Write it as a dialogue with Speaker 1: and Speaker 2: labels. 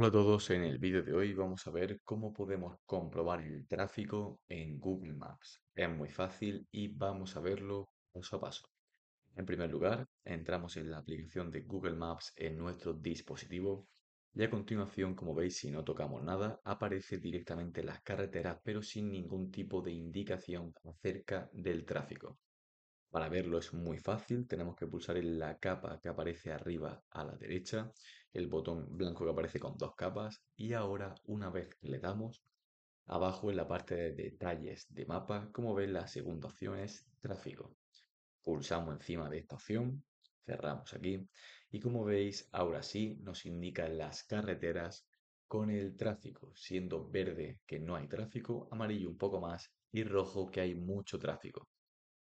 Speaker 1: Hola a todos, en el vídeo de hoy vamos a ver cómo podemos comprobar el tráfico en Google Maps. Es muy fácil y vamos a verlo paso a paso. En primer lugar, entramos en la aplicación de Google Maps en nuestro dispositivo y a continuación, como veis, si no tocamos nada, aparece directamente las carreteras pero sin ningún tipo de indicación acerca del tráfico. Para verlo es muy fácil, tenemos que pulsar en la capa que aparece arriba a la derecha, el botón blanco que aparece con dos capas y ahora una vez le damos, abajo en la parte de detalles de mapa, como ven la segunda opción es tráfico. Pulsamos encima de esta opción, cerramos aquí y como veis ahora sí nos indican las carreteras con el tráfico, siendo verde que no hay tráfico, amarillo un poco más y rojo que hay mucho tráfico.